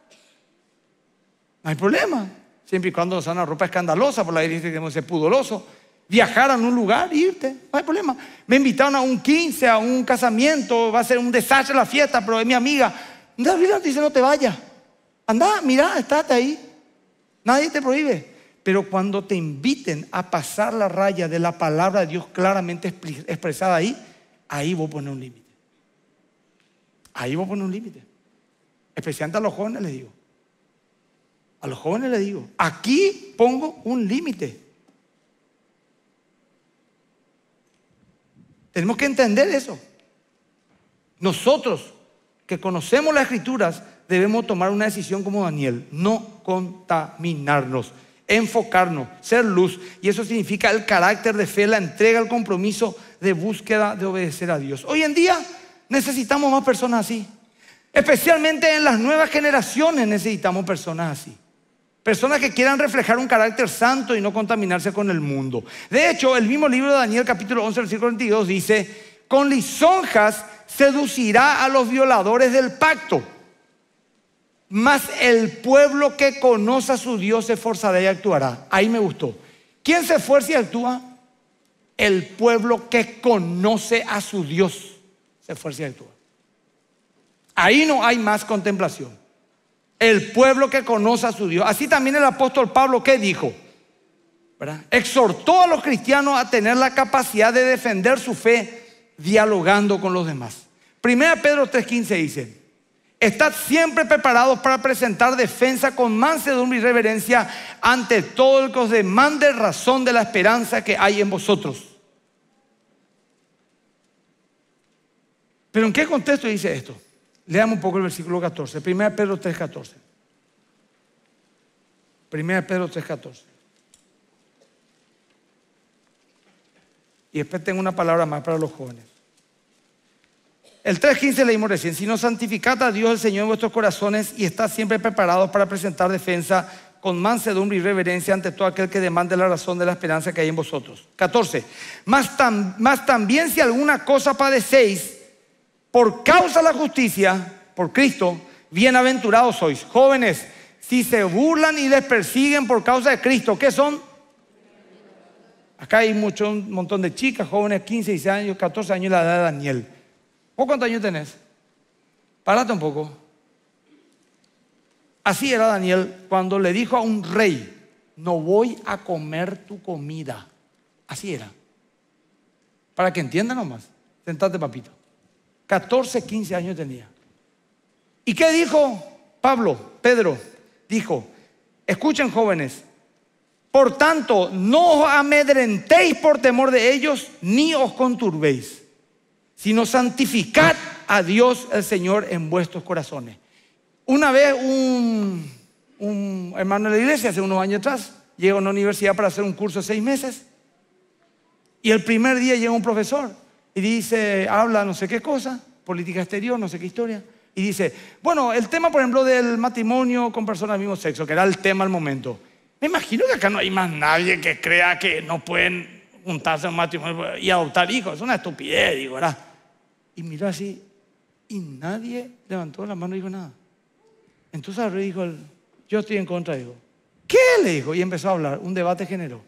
no hay problema. Siempre y cuando usan una ropa escandalosa, por la iglesia que es pudoroso. Viajar a un lugar, irte, no hay problema. Me invitaron a un 15, a un casamiento, va a ser un desastre la fiesta, pero es mi amiga. David dice, no te vayas. Anda, mira, estate ahí. Nadie te prohíbe. Pero cuando te inviten a pasar la raya de la palabra de Dios claramente expresada ahí, ahí a poner un límite. Ahí a poner un límite. Especialmente a los jóvenes les digo. A los jóvenes les digo, aquí pongo un límite. Tenemos que entender eso. Nosotros que conocemos las escrituras debemos tomar una decisión como Daniel, no contaminarnos enfocarnos, ser luz. Y eso significa el carácter de fe, la entrega, el compromiso de búsqueda de obedecer a Dios. Hoy en día necesitamos más personas así. Especialmente en las nuevas generaciones necesitamos personas así. Personas que quieran reflejar un carácter santo y no contaminarse con el mundo. De hecho, el mismo libro de Daniel capítulo 11, versículo 22 dice, con lisonjas seducirá a los violadores del pacto más el pueblo que conoce a su Dios se esforzará y actuará. Ahí me gustó. ¿Quién se esfuerza y actúa? El pueblo que conoce a su Dios se esfuerza y actúa. Ahí no hay más contemplación. El pueblo que conoce a su Dios. Así también el apóstol Pablo, ¿qué dijo? Exhortó a los cristianos a tener la capacidad de defender su fe dialogando con los demás. Primera Pedro 3:15 dice, Estad siempre preparados para presentar defensa con mansedumbre y reverencia ante todo el que os demande razón de la esperanza que hay en vosotros. Pero ¿en qué contexto dice esto? Leamos un poco el versículo 14, 1 Pedro 3:14. 1 Pedro 3:14. Y después tengo una palabra más para los jóvenes. El 3.15 leímos recién, sino santificad a Dios el Señor en vuestros corazones y está siempre preparado para presentar defensa con mansedumbre y reverencia ante todo aquel que demande la razón de la esperanza que hay en vosotros. 14. Más, más también si alguna cosa padecéis por causa de la justicia, por Cristo, bienaventurados sois. Jóvenes, si se burlan y les persiguen por causa de Cristo, ¿qué son? Acá hay mucho, un montón de chicas, jóvenes, 15, 16 años, 14 años, la edad de Daniel. ¿Vos cuántos años tenés? Parate un poco. Así era Daniel cuando le dijo a un rey, no voy a comer tu comida. Así era. Para que entiendan nomás. Sentate, papito. 14, 15 años tenía. ¿Y qué dijo Pablo? Pedro dijo, escuchen jóvenes, por tanto, no os amedrentéis por temor de ellos, ni os conturbéis sino santificar a Dios el Señor en vuestros corazones. Una vez un, hermano de la iglesia, hace unos años atrás, llega a una universidad para hacer un curso de seis meses y el primer día llega un profesor y dice, habla no sé qué cosa, política exterior, no sé qué historia. Y dice, bueno, el tema, por ejemplo, del matrimonio con personas del mismo sexo, que era el tema al momento. Me imagino que acá no hay más nadie que crea que no pueden juntarse a un matrimonio y adoptar hijos. Es una estupidez, digo, ¿verdad? y miró así y nadie levantó la mano y dijo nada. Entonces el dijo, yo estoy en contra, dijo. ¿Qué? Le dijo y empezó a hablar, un debate generó.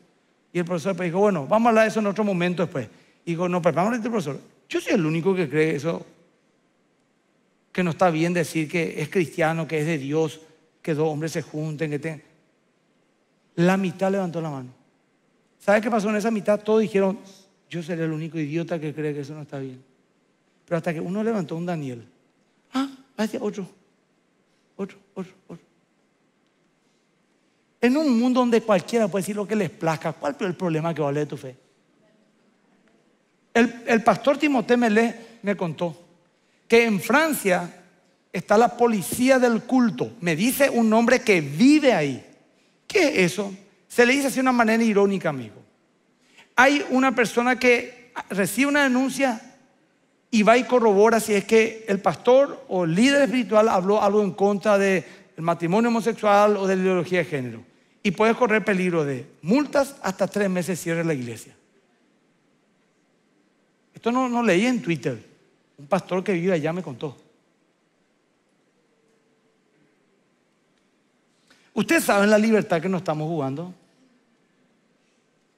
Y el profesor pues dijo, bueno, vamos a hablar de eso en otro momento después. Y dijo, no, pero pues vamos a eso, este profesor. Yo soy el único que cree eso, que no está bien decir que es cristiano, que es de Dios, que dos hombres se junten, que tengan... La mitad levantó la mano. ¿Sabes qué pasó en esa mitad? Todos dijeron, yo seré el único idiota que cree que eso no está bien. Pero hasta que uno levantó un Daniel, ah, otro, otro, otro, otro. En un mundo donde cualquiera puede decir lo que les plazca, ¿cuál es el problema que vale de tu fe? El, pastor Timoté Melé me contó que en Francia está la policía del culto. Me dice un hombre que vive ahí. ¿Qué es eso? Se le dice así de una manera irónica, amigo. Hay una persona que recibe una denuncia y va y corrobora si es que el pastor o líder espiritual habló algo en contra del matrimonio homosexual o de la ideología de género. Y puede correr peligro de multas hasta tres meses cierre la iglesia. Esto no, no leí en Twitter. Un pastor que vive allá me contó. Ustedes saben la libertad que nos estamos jugando.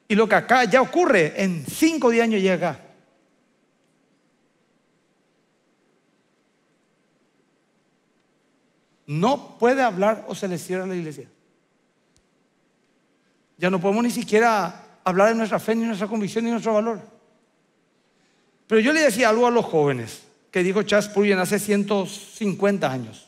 Y lo que acá ya ocurre, en cinco días años llega acá. no puede hablar o se le cierra la iglesia. Ya no podemos ni siquiera hablar de nuestra fe, ni nuestra convicción, ni nuestro valor. Pero yo le decía algo a los jóvenes que dijo Charles Spurgeon hace 150 años.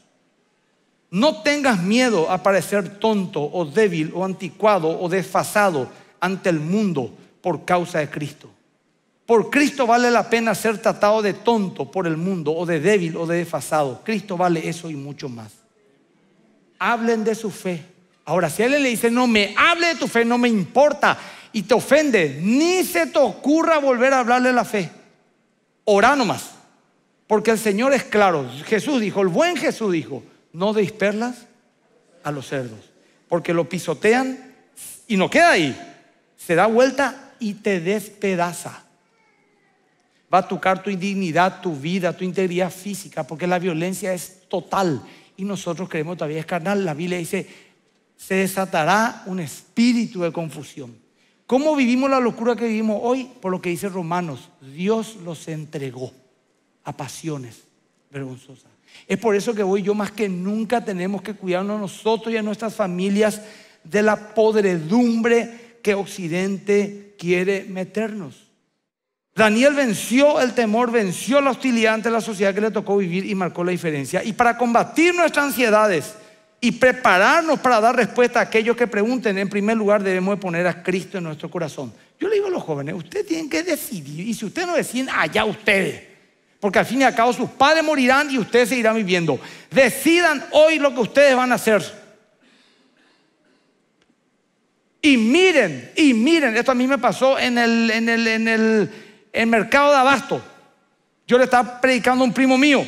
No tengas miedo a parecer tonto o débil o anticuado o desfasado ante el mundo por causa de Cristo. Por Cristo vale la pena ser tratado de tonto por el mundo o de débil o de desfasado. Cristo vale eso y mucho más hablen de su fe. Ahora, si él le dice, no me hable de tu fe, no me importa, y te ofende, ni se te ocurra volver a hablarle la fe. Ora nomás, porque el Señor es claro. Jesús dijo, el buen Jesús dijo, no deis perlas a los cerdos, porque lo pisotean y no queda ahí. Se da vuelta y te despedaza. Va a tocar tu indignidad, tu vida, tu integridad física, porque la violencia es total y nosotros creemos todavía es carnal. La Biblia dice, se desatará un espíritu de confusión. ¿Cómo vivimos la locura que vivimos hoy? Por lo que dice Romanos, Dios los entregó a pasiones vergonzosas. Es por eso que hoy yo más que nunca tenemos que cuidarnos nosotros y a nuestras familias de la podredumbre que Occidente quiere meternos. Daniel venció el temor, venció la hostilidad ante la sociedad que le tocó vivir y marcó la diferencia. Y para combatir nuestras ansiedades y prepararnos para dar respuesta a aquellos que pregunten, en primer lugar debemos poner a Cristo en nuestro corazón. Yo le digo a los jóvenes, ustedes tienen que decidir y si ustedes no deciden, allá ustedes. Porque al fin y al cabo sus padres morirán y ustedes seguirán viviendo. Decidan hoy lo que ustedes van a hacer. Y miren, y miren, esto a mí me pasó en el, en el, en el el mercado de abasto. Yo le estaba predicando a un primo mío.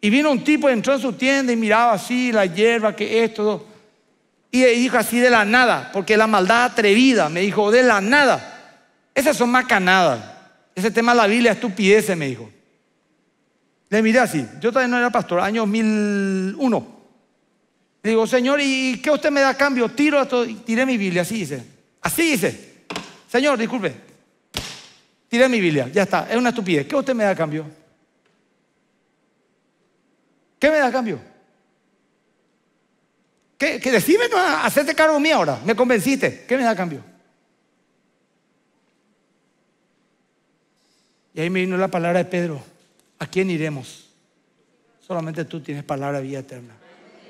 Y vino un tipo, entró en su tienda y miraba así la hierba, que esto. Y dijo así de la nada, porque la maldad atrevida, me dijo, de la nada. Esas son macanadas. Ese tema de la Biblia, estupidez, me dijo. Le miré así. Yo todavía no era pastor, año 2001. Le digo, Señor, ¿y qué usted me da a cambio? Tiro esto y tiré mi Biblia, así dice. Así dice. Señor, disculpe, Tiré mi Biblia, ya está, es una estupidez. ¿Qué usted me da a cambio? ¿Qué me da a cambio? ¿Qué, que decime, hacerte cargo mío ahora, me convenciste, ¿qué me da a cambio? Y ahí me vino la palabra de Pedro, ¿a quién iremos? Solamente tú tienes palabra de vida eterna.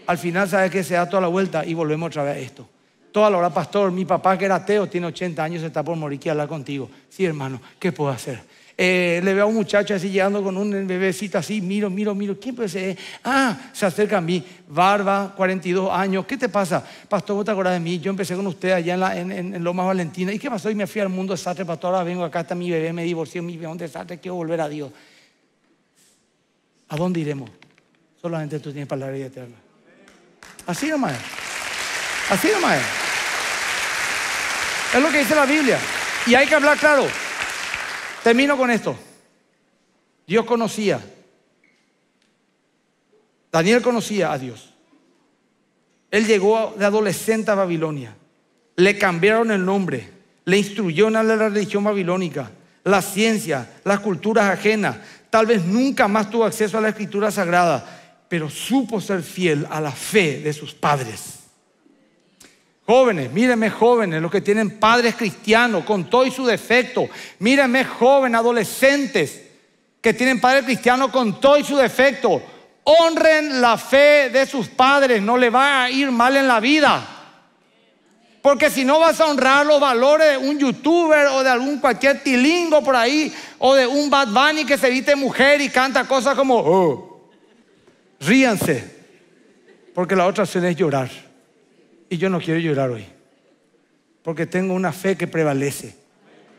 Al final, ¿sabes que Se da toda la vuelta y volvemos otra vez a esto toda la hora, pastor, mi papá que era ateo, tiene 80 años, está por morir, quiere hablar contigo. Sí, hermano, ¿qué puedo hacer? Eh, le veo a un muchacho así llegando con un bebecito así, miro, miro, miro, ¿quién puede ser? Ah, se acerca a mí, barba, 42 años, ¿qué te pasa? Pastor, ¿vos te acordás de mí? Yo empecé con usted allá en, lo más Valentina, ¿y qué pasó? Y me fui al mundo Sartre, pastor, ahora vengo acá, Hasta mi bebé, me divorció, mi bebé, dónde Sartre? quiero volver a Dios. ¿A dónde iremos? Solamente tú tienes palabra y eterna. Así nomás. Así nomás. Es lo que dice la Biblia. Y hay que hablar claro. Termino con esto. Dios conocía. Daniel conocía a Dios. Él llegó de adolescente a Babilonia. Le cambiaron el nombre. Le instruyeron a la religión babilónica, la ciencia, las culturas ajenas. Tal vez nunca más tuvo acceso a la escritura sagrada, pero supo ser fiel a la fe de sus padres. Jóvenes, mírenme jóvenes, los que tienen padres cristianos, con todo y su defecto. Mírenme jóvenes, adolescentes, que tienen padres cristianos, con todo y su defecto. Honren la fe de sus padres, no le va a ir mal en la vida. Porque si no vas a honrar los valores de un youtuber o de algún cualquier tilingo por ahí, o de un Bad Bunny que se viste mujer y canta cosas como, oh, ríanse, porque la otra opción es llorar y yo no quiero llorar hoy, porque tengo una fe que prevalece.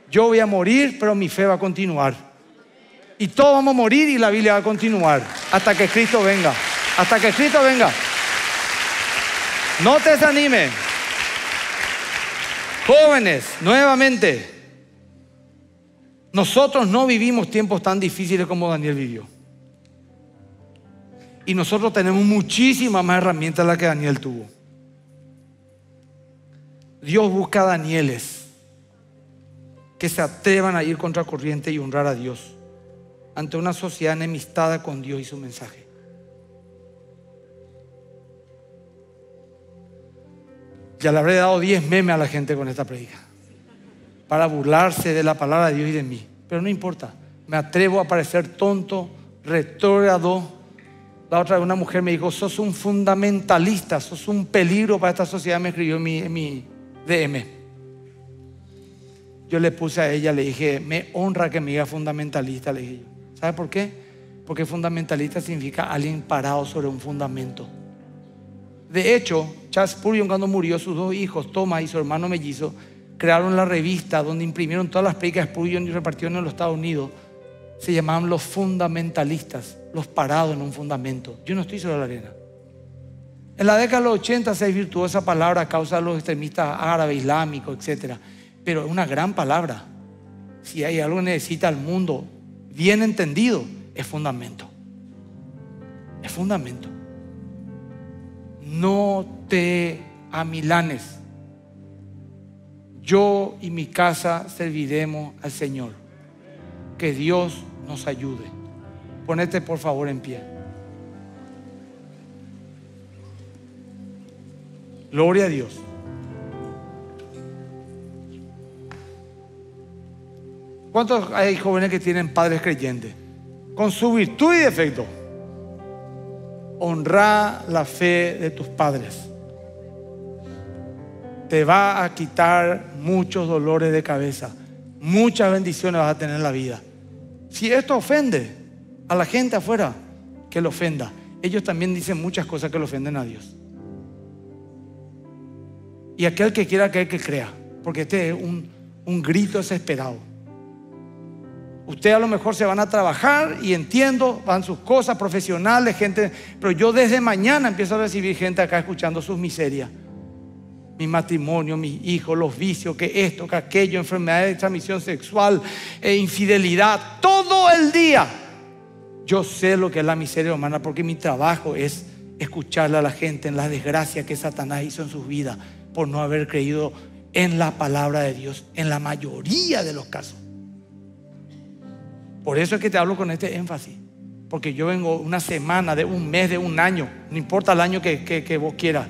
Yo voy a morir, pero mi fe va a continuar. Y todos vamos a morir y la Biblia va a continuar hasta que Cristo venga. Hasta que Cristo venga. No te desanimes. Jóvenes, nuevamente, nosotros no vivimos tiempos tan difíciles como Daniel vivió. Y nosotros tenemos muchísimas más herramientas de las que Daniel tuvo. Dios busca a Danieles que se atrevan a ir contra corriente y honrar a Dios ante una sociedad enemistada con Dios y su mensaje. Ya le habré dado 10 memes a la gente con esta predica para burlarse de la palabra de Dios y de mí. Pero no importa, me atrevo a parecer tonto, retrógrado. La otra vez una mujer me dijo, sos un fundamentalista, sos un peligro para esta sociedad, me escribió mi, mi DM. Yo le puse a ella, le dije, me honra que me diga fundamentalista, le dije yo. ¿Sabe por qué? Porque fundamentalista significa alguien parado sobre un fundamento. De hecho, Charles Purion, cuando murió, sus dos hijos, Thomas y su hermano mellizo, crearon la revista donde imprimieron todas las películas de y repartieron en los Estados Unidos. Se llamaban los fundamentalistas, los parados en un fundamento. Yo no estoy sobre la arena. En la década de los 80 se desvirtuó virtuosa palabra a causa de los extremistas árabes, islámicos, etc. Pero es una gran palabra. Si hay algo que necesita el mundo bien entendido, es fundamento. Es fundamento. No te amilanes. Yo y mi casa serviremos al Señor. Que Dios nos ayude. Ponete por favor en pie. Gloria a Dios. ¿Cuántos hay jóvenes que tienen padres creyentes? Con su virtud y defecto. Honra la fe de tus padres. Te va a quitar muchos dolores de cabeza. Muchas bendiciones vas a tener en la vida. Si esto ofende a la gente afuera, que lo ofenda. Ellos también dicen muchas cosas que lo ofenden a Dios. Y aquel que quiera creer, que crea. Porque este es un, un grito desesperado. Ustedes a lo mejor se van a trabajar y entiendo, van sus cosas profesionales, gente, pero yo desde mañana empiezo a recibir gente acá escuchando sus miserias. Mi matrimonio, mis hijos, los vicios, que esto, que aquello, enfermedades de transmisión sexual, e infidelidad, todo el día. Yo sé lo que es la miseria humana porque mi trabajo es escucharle a la gente en las desgracias que Satanás hizo en sus vidas por no haber creído en la palabra de Dios en la mayoría de los casos. Por eso es que te hablo con este énfasis. Porque yo vengo una semana, de un mes, de un año, no importa el año que, que, vos quieras,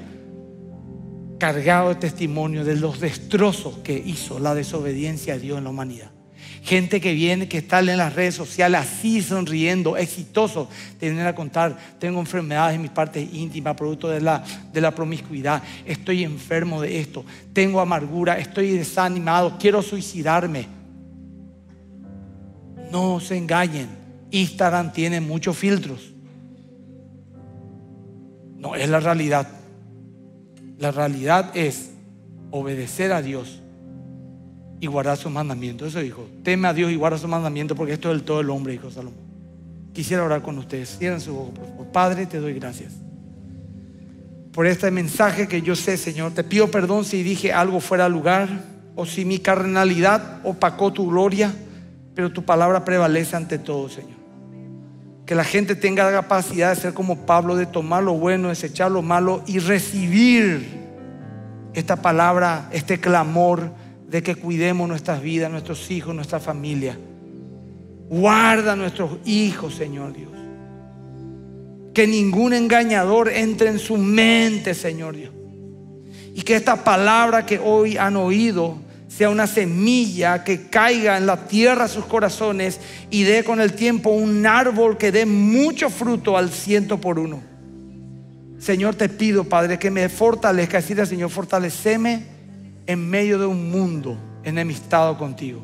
cargado de testimonio de los destrozos que hizo la desobediencia a Dios en la humanidad. Gente que viene, que está en las redes sociales así sonriendo, exitoso, te a contar, tengo enfermedades en mis partes íntimas, producto de la, de la promiscuidad, estoy enfermo de esto, tengo amargura, estoy desanimado, quiero suicidarme. No se engañen, Instagram tiene muchos filtros. No, es la realidad. La realidad es obedecer a Dios y guardar sus mandamientos. Eso dijo, teme a Dios y guarda sus mandamientos porque esto es del todo el hombre, hijo Salomón. Quisiera orar con ustedes. Cierren su ojo por favor. Padre, te doy gracias por este mensaje que yo sé, Señor. Te pido perdón si dije algo fuera lugar o si mi carnalidad opacó tu gloria, pero tu palabra prevalece ante todo, Señor. Que la gente tenga la capacidad de ser como Pablo, de tomar lo bueno, desechar lo malo y recibir esta palabra, este clamor de que cuidemos nuestras vidas, nuestros hijos, nuestra familia. Guarda a nuestros hijos, Señor Dios. Que ningún engañador entre en su mente, Señor Dios. Y que esta palabra que hoy han oído sea una semilla que caiga en la tierra a sus corazones y dé con el tiempo un árbol que dé mucho fruto al ciento por uno. Señor, te pido, Padre, que me fortalezca. Decirle, Señor, fortaleceme en medio de un mundo enemistado contigo.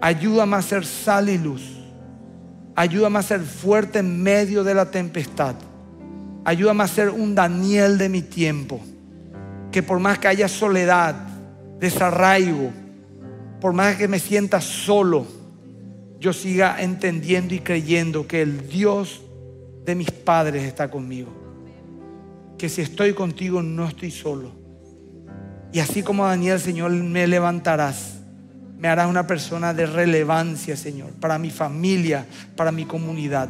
Ayúdame a ser sal y luz. Ayúdame a ser fuerte en medio de la tempestad. Ayúdame a ser un Daniel de mi tiempo. Que por más que haya soledad, desarraigo, por más que me sienta solo, yo siga entendiendo y creyendo que el Dios de mis padres está conmigo. Que si estoy contigo no estoy solo y así como Daniel, Señor, me levantarás. Me harás una persona de relevancia, Señor, para mi familia, para mi comunidad.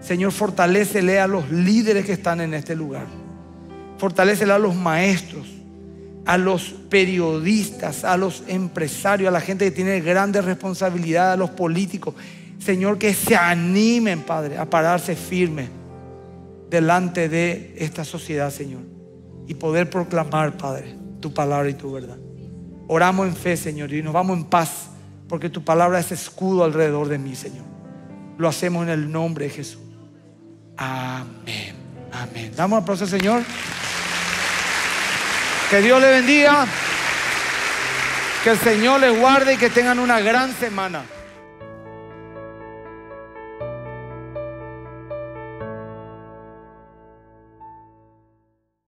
Señor, fortalecele a los líderes que están en este lugar. Fortalecele a los maestros, a los periodistas, a los empresarios, a la gente que tiene grandes responsabilidades, a los políticos. Señor, que se animen, Padre, a pararse firme delante de esta sociedad, Señor, y poder proclamar, Padre, tu palabra y tu verdad. Oramos en fe, Señor, y nos vamos en paz, porque tu palabra es escudo alrededor de mí, Señor. Lo hacemos en el nombre de Jesús. Amén. Amén. Damos un aplauso, Señor. Que Dios le bendiga. Que el Señor le guarde y que tengan una gran semana.